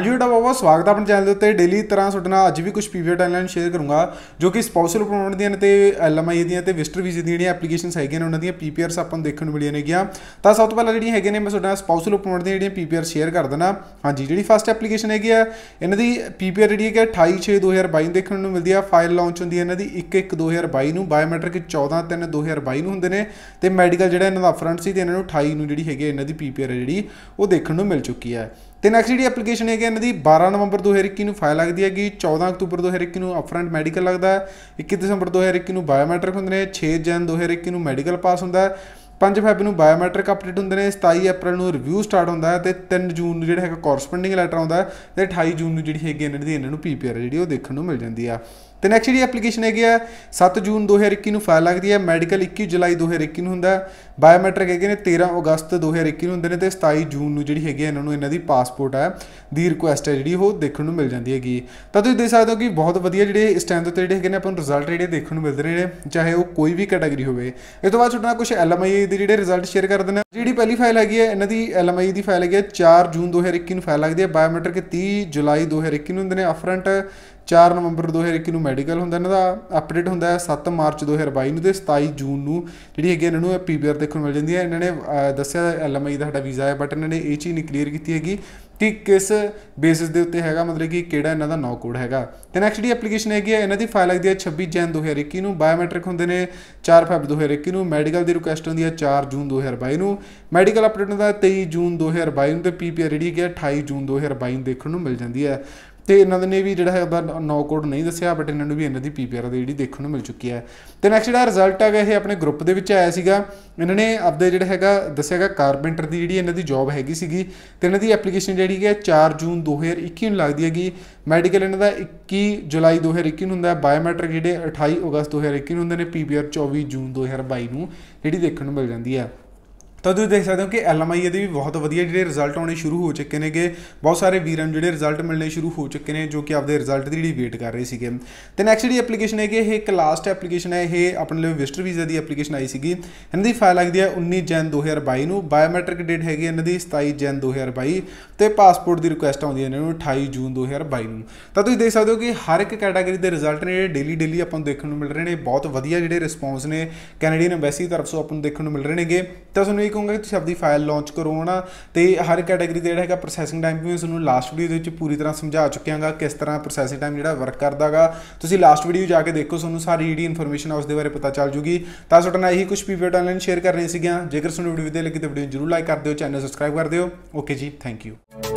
ਹਾਂਜੀ ਤੁਹਾਡਾ ਬਾਬਾ ਸਵਾਗਤ ਹੈ ਆਪਣੇ ਚੈਨਲ ਦੇ ਉੱਤੇ ਡੇਲੀ ਤਰ੍ਹਾਂ ਤੁਹਾਡੇ ਨਾਲ ਅੱਜ ਵੀ ਕੁਝ ਪੀਵੀਆਰ ਟਾਈਮਲਾਈਨ ਸ਼ੇਅਰ ਕਰੂੰਗਾ ਜੋ ਕਿ ਸਪਾਊਸਲ ਅਪਰੂਵਮੈਂਟ ਦੀਆਂ ਤੇ ਐਲਐਮਆਈ ਦੀਆਂ ਤੇ ਵਿਜ਼ਟਰ ਵੀਜ਼ੇ ਦੀਆਂ ਜਿਹੜੀਆਂ ਐਪਲੀਕੇਸ਼ਨਸ ਹੈਗੀਆਂ ਨੇ ਉਹਨਾਂ ਦੀਆਂ ਪੀਪੀਆਰਸ ਆਪਾਂ ਨੂੰ ਦੇਖਣ ਨੂੰ ਮਿਲੀਆਂ ਨੇਗੀਆਂ ਤਾਂ ਸਭ ਤੋਂ ਪਹਿਲਾਂ ਜਿਹੜੀਆਂ ਹੈਗੀਆਂ ਨੇ ਮੈਂ ਤੁਹਾਡੇ ਨਾਲ ਸਪਾਊਸਲ ਅਪਰੂਵਮੈਂਟ ਦੀਆਂ ਜਿਹੜੀਆਂ ਪੀਪੀਆਰ ਸ਼ੇਅਰ ਕਰ ਦੇਣਾ ਹਾਂਜੀ ਜਿਹੜੀ ਫਸਟ ਐਪਲੀਕੇਸ਼ਨ ਹੈਗੀ ਆ ਇਹਨਾਂ ਦੀ ਪੀਪੀਆਰ ਜਿਹੜੀ ਹੈ 28 6 2022 ਦੇਖਣ ਨੂੰ ਮਿਲਦੀ ਆ ਫਾਈਲ ਲਾਂਚ ਹੁੰਦੀ ਹੈ ਇਹਨਾਂ ਦੀ 1 1 2022 ਨੂੰ ਬਾਇਓਮੈਟ੍ਰਿਕ 14 3 2022 ਨੂੰ ਹੁੰਦੇ ਨੇ ਤੇ ਮੈਡੀਕਲ ਜਿਹੜਾ ਇਹਨਾਂ ਦਾ ਫਰੰਟ ਸੀ ਤੇ ਇਹਨਾਂ ਨੂੰ 28 ਨੂੰ ਜਿਹੜੀ ਹੈਗੀ ਇਹਨਾਂ ਦੀ ਪੀਪੀਆਰ ਜਿਹੜੀ ਉਹ ਦੇਖਣ ਨੂੰ ਮਿਲ ਚੁੱਕੀ ਹੈ ਤੇ ਨੈਕਸਟ ਜਿਹੜੀ ਐਪਲੀਕੇਸ਼ਨ ਹੈਗੀ ਇਹਨਾਂ ਦੀ 12 ਨਵੰਬਰ 2021 ਨੂੰ ਫਾਈਲ ਲੱਗਦੀ ਹੈਗੀ 14 ਅਕਤੂਬਰ 2021 ਨੂੰ ਅਪਫਰੰਟ ਮੈਡੀਕਲ ਲੱਗਦਾ ਹੈ 21 ਦਸੰਬਰ 2021 ਨੂੰ ਬਾਇਓਮੈਟ੍ਰਿਕ ਹੁੰਦੇ ਨੇ 6 ਜਨ 2021 ਨੂੰ ਮੈਡੀਕਲ ਪਾਸ ਹੁੰਦਾ ਹੈ 5 ਫੈਬ ਨੂੰ ਬਾਇਓਮੈਟ੍ਰਿਕ ਅਪਡੇਟ ਹੁੰਦੇ ਨੇ 27 ਅਪ੍ਰੈਲ ਨੂੰ ਰਿਵਿਊ ਸਟਾਰਟ ਹੁੰਦਾ ਹੈ ਤੇ 3 ਜੂਨ ਨੂੰ ਜਿਹੜਾ ਹੈਗਾ ਕੋਰਸਪੋਂਡਿੰਗ ਲੈਟਰ ਆਉਂਦਾ ਹੈ ਤੇ 28 ਜੂਨ ਨੂੰ ਜਿਹੜੀ ਹੈਗੀ ਇਹਨਾਂ ਦੀ ਇਹਨਾਂ ਨੂੰ ਪੀਪੀਆਰ ਜਿਹੜੀ ਉਹ ਦੇਖਣ ਨੂੰ ਮਿਲ ਜਾਂਦੀ ਆ ਤੇ ਨੈਕਸਟ ਜਿਹੜੀ ਐਪਲੀਕੇਸ਼ਨ ਹੈਗੀ ਆ 7 ਜੂਨ 2021 ਨੂੰ ਫਾਈਲ ਲੱਗਦੀ ਹੈ ਮੈਡੀਕਲ 21 ਜੁਲਾਈ 2021 ਨੂੰ ਹੁੰਦਾ ਬਾਇਓਮੈਟ੍ਰਿਕ ਹੈਗੇ ਨੇ 13 ਅਗਸਤ 2021 ਨੂੰ ਹੁੰਦੇ ਨੇ ਤੇ 27 ਜੂਨ ਨੂੰ ਜਿਹੜੀ ਹੈਗੀ ਇਹਨਾਂ ਨੂੰ ਇਹਨਾਂ ਦੀ ਪਾਸਪੋਰਟ ਆ ਦੀ ਰਿਕੁਐਸਟ ਹੈ ਜਿਹੜੀ ਉਹ ਦੇਖਣ ਨੂੰ ਮਿਲ ਜਾਂਦੀ ਹੈਗੀ ਤਾਂ ਤੁਸੀਂ ਦੇਖ ਸਕਦੇ ਹੋ ਕਿ ਬਹੁਤ ਵਧੀਆ ਜਿਹੜੇ ਇਸ ਟਾਈਮ ਦੇ ਉੱਤੇ ਜਿਹੜੇ ਹੈਗੇ ਨੇ ਆਪਾਂ ਨੂੰ ਰਿਜ਼ਲਟ ਜਿਹੜੇ ਦੇਖਣ ਨੂੰ ਮਿਲਦੇ ਨੇ ਚਾਹੇ ਉਹ ਕੋਈ ਵੀ ਕੈਟਾਗਰੀ ਹੋਵੇ ਇਸ ਤੋਂ ਬਾਅਦ ਛੋਟਾ ਕੁਝ ਐਲਐਮਆਈ ਦੇ ਜਿਹੜੇ ਰਿਜ਼ਲਟ ਸ਼ੇਅਰ ਕਰ ਦੇਣਾ ਜਿਹੜੀ ਪਹਿਲੀ ਫਾਈਲ ਹੈਗੀ ਹੈ ਇਹਨਾਂ ਦੀ ਐਲਐਮਆਈ ਦੀ ਫਾਈਲ ਹੈਗੀ ਹੈ 4 ਜੂਨ 2021 ਨੂੰ ਫਾਈਲ ਲੱਗਦੀ ਹੈ ਬਾਇਓਮੈਟ੍ਰਿਕ 30 ਜੁਲਾਈ 2021 ਨੂੰ ਹੁੰਦੇ ਨੇ ਅਫਰੰਟ 4 ਨਵੰਬਰ 2021 ਨੂੰ ਮੈਡੀਕਲ ਹੁੰਦਾ ਇਹਨਾਂ ਦਾ ਅਪਡੇਟ ਹੁੰਦਾ ਹੈ 7 ਮਾਰਚ 2022 ਨੂੰ ਤੇ 27 ਜੂਨ ਨੂੰ ਜਿਹੜੀ ਹੈਗੀ ਇਹਨਾਂ ਨੂੰ ਪੀਬੀਆਰ ਦੇਖਣ ਮਿਲ ਜਾਂਦੀ ਹੈ ਇਹਨਾਂ ਨੇ ਦੱਸਿਆ ਐਲਐਮਆਈ ਦਾ ਸਾਡਾ ਵੀਜ਼ਾ ਹੈ ਬਟ ਇਹਨਾਂ ਨੇ ਇਹ ਚੀਜ਼ ਨਹੀਂ ਕਲੀਅਰ ਕੀਤੀ ਹੈਗੀ ਕਿ ਕਿਸ ਬੇਸਿਸ ਦੇ ਉੱਤੇ ਹੈਗਾ ਮਤਲਬ ਕਿ ਕਿਹੜਾ ਇਹਨਾਂ ਦਾ ਨੌ ਕੋਡ ਹੈਗਾ ਤੇ ਨੈਕਸਟ ਜਿਹੜੀ ਐਪਲੀਕੇਸ਼ਨ ਹੈਗੀ ਹੈ ਇਹਨਾਂ ਦੀ ਫਾਈਲ ਲੱਗਦੀ ਹੈ 26 ਜਨ 2021 ਨੂੰ ਬਾਇਓਮੈਟ੍ਰਿਕ ਹੁੰਦੇ ਨੇ 4 ਫੈਬ 2021 ਨੂੰ ਮੈਡੀਕਲ ਦੀ ਰਿਕੁਐਸਟ ਹੁੰਦੀ ਹੈ 4 ਜੂਨ 2022 ਨੂੰ ਮੈਡੀਕਲ ਅਪਡੇਟ ਹੁੰਦਾ 23 ਜੂਨ 2022 ਨੂੰ ਤੇ ਪੀਪੀਆਰ ਜਿਹੜੀ ਹੈ 28 ਜੂਨ 2022 ਨੂੰ ਦੇਖਣ ਨੂੰ ਮਿਲ ਜਾਂਦੀ ਹੈ ਤੇ ਇਹਨਾਂ ਦੇ ਨੇ ਵੀ ਜਿਹੜਾ ਹੈਗਾ ਨੌ ਕੋਡ ਨਹੀਂ ਦੱਸਿਆ ਬਟ ਇਹਨਾਂ ਨੂੰ ਵੀ ਇਹਨਾਂ ਦੀ ਪੀਪੀਆਰ ਦੀ ਜਿਹੜੀ ਦੇਖਣ ਨੂੰ ਮਿਲ ਚੁੱਕੀ ਹੈ ਤੇ ਨੈਕਸਟ ਜਿਹੜਾ ਰਿਜ਼ਲਟ ਹੈਗਾ ਇਹ ਆਪਣੇ ਗਰੁੱਪ ਦੇ ਵਿੱਚ ਆਇਆ ਸੀਗਾ ਇਹਨਾਂ ਨੇ ਆਪਦੇ ਜਿਹੜਾ ਹੈਗਾ ਦੱਸਿਆਗਾ ਕਾਰਪੈਂਟਰ ਦੀ ਜਿਹੜੀ ਇਹਨਾਂ ਦੀ ਜੌਬ ਹੈਗੀ ਸੀਗੀ ਤੇ ਇਹਨਾਂ ਦੀ ਐਪਲੀਕੇਸ਼ਨ ਜਿਹੜੀ ਹੈ 4 ਜੂਨ 2021 ਨੂੰ ਲੱਗਦੀ ਹੈਗੀ ਮੈਡੀਕਲ ਇਹਨਾਂ ਦਾ 21 ਜੁਲਾਈ 2021 ਨੂੰ ਹੁੰਦਾ ਹੈ ਬਾਇਓਮੈਟ੍ਰਿਕ ਜਿਹੜੇ 28 ਅਗਸਤ 2021 ਨੂੰ ਹੁੰਦੇ ਨੇ ਪੀਪੀਆਰ 24 ਜੂਨ 2022 ਨੂੰ ਜਿਹੜੀ ਦੇਖਣ ਨੂੰ ਮਿਲ ਜਾਂਦੀ ਹੈ ਤਾਂ ਤੁਸੀਂ ਦੇਖ ਸਕਦੇ ਹੋ ਕਿ ਐਲਐਮਆਈ ਦੇ ਵੀ ਬਹੁਤ ਵਧੀਆ ਜਿਹੜੇ ਰਿਜ਼ਲਟ ਆਉਣੇ ਸ਼ੁਰੂ ਹੋ ਚੁੱਕੇ ਨੇਗੇ ਬਹੁਤ ਸਾਰੇ ਵੀਰਾਂ ਨੂੰ ਜਿਹੜੇ ਰਿਜ਼ਲਟ ਮਿਲਣੇ ਸ਼ੁਰੂ ਹੋ ਚੁੱਕੇ ਨੇ ਜੋ ਕਿ ਆਪਦੇ ਰਿਜ਼ਲਟ ਦੀ ਜਿਹੜੀ ਵੇਟ ਕਰ ਰਹੇ ਸੀਗੇ ਤੇ ਨੈਕਸਟ ਜਿਹੜੀ ਐਪਲੀਕੇਸ਼ਨ ਹੈ ਕਿ ਇਹ ਇੱਕ ਲਾਸਟ ਐਪਲੀਕੇਸ਼ਨ ਹੈ ਇਹ ਆਪਣੇ ਲਈ ਵਿਜ਼ਟਰ ਵੀਜ਼ਾ ਦੀ ਐਪਲੀਕੇਸ਼ਨ ਆਈ ਸੀਗੀ ਇਹਨਾਂ ਦੀ ਫਾਈਲ ਲੱਗਦੀ ਹੈ 19 ਜਨ 2022 ਨੂੰ ਬਾਇਓਮੈਟ੍ਰਿਕ ਡੇਟ ਹੈਗੀ ਇਹਨਾਂ ਦੀ 27 ਜਨ 2022 ਤੇ ਪਾਸਪੋਰਟ ਦੀ ਰਿਕੁਐਸਟ ਆਉਂਦੀ ਹੈ ਇਹਨਾਂ ਨੂੰ 28 ਜੂਨ 2022 ਨੂੰ ਤਾਂ ਤੁਸੀਂ ਦੇਖ ਸਕਦੇ ਹੋ ਕਿ ਹਰ ਇੱਕ ਕੈਟਾਗਰੀ ਦੇ ਰਿਜ਼ਲਟ ਨੇ ਜਿਹੜੇ ਡੇਲੀ ਡੇਲੀ ਆਪਾਂ ਨੂੰ ਦੇਖਣ ਨੂੰ ਮਿਲ ਰਹੇ ਨੇ ਬਹੁਤ ਵਧੀਆ ਜਿਹੜੇ ਰਿਸਪੌਂਸ ਨੇ ਕੈਨੇਡੀਅਨ ਐਮਬੈਸੀ ਤਰਫ ਤੋਂ ਆਪਾਂ ਨੂੰ ਦੇਖਣ ਨੂੰ ਮਿਲ ਰਹੇ ਨੇਗੇ ਤਾਂ ਤੁਹਾਨੂੰ ਇਹ ਕਹੂੰਗਾ ਕਿ ਤੁਸੀਂ ਆਪਣੀ ਫਾਈਲ ਲਾਂਚ ਕਰੋ ਹਨਾ ਤੇ ਹਰ ਕੈਟਾਗਰੀ ਦੇ ਜਿਹੜਾ ਹੈਗਾ ਪ੍ਰੋਸੈਸਿੰਗ ਟਾਈਮ ਵੀ ਮੈਂ ਤੁਹਾਨੂੰ ਲਾਸਟ ਵੀਡੀਓ ਦੇ ਵਿੱਚ ਪੂਰੀ ਤਰ੍ਹਾਂ ਸਮਝਾ ਚੁੱਕਿਆ ਹਾਂ ਕਿਸ ਤਰ੍ਹਾਂ ਪ੍ਰੋਸੈਸਿੰਗ ਟਾਈਮ ਜਿਹੜਾ ਵਰਕ ਕਰਦਾਗਾ ਤੁਸੀਂ ਲਾਸਟ ਵੀਡੀਓ ਜਾ ਕੇ ਦੇਖੋ ਤੁਹਾਨੂੰ ਸਾਰੀ ਜਿਹੜੀ ਇਨਫੋਰਮੇਸ਼ਨ ਆ ਉਸ ਦੇ ਬਾਰੇ ਪਤਾ ਚੱਲ ਜੂਗੀ ਤਾਂ ਸੋਟਾ ਨਾਲ ਇਹੀ ਕੁਝ ਪੀਵੀਟ ਆਨਲਾਈਨ ਸ਼ੇਅਰ ਕਰ ਰਹੇ ਸੀਗੀਆਂ ਜੇਕਰ ਤੁਹਾਨੂੰ ਵੀਡੀਓ ਲੱਗੀ ਤਾਂ ਵੀਡੀਓ ਨੂੰ ਜਰੂਰ ਲਾਈਕ ਕਰ ਦਿਓ ਚੈਨਲ ਸਬਸਕ੍ਰਾਈਬ ਕਰ ਦਿਓ ਓਕੇ ਜੀ ਥੈਂਕ ਯੂ